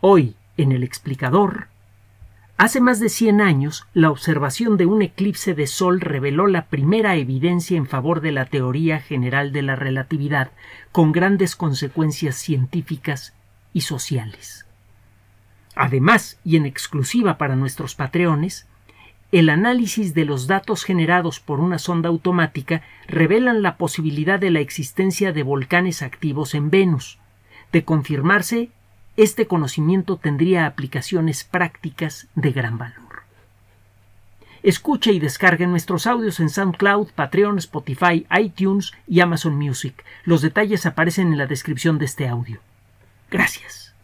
Hoy, en el explicador, hace más de 100 años la observación de un eclipse de Sol reveló la primera evidencia en favor de la teoría general de la relatividad, con grandes consecuencias científicas y sociales. Además, y en exclusiva para nuestros patreones, el análisis de los datos generados por una sonda automática revelan la posibilidad de la existencia de volcanes activos en Venus. De confirmarse, este conocimiento tendría aplicaciones prácticas de gran valor. Escuche y descargue nuestros audios en SoundCloud, Patreon, Spotify, iTunes y Amazon Music. Los detalles aparecen en la descripción de este audio. Gracias.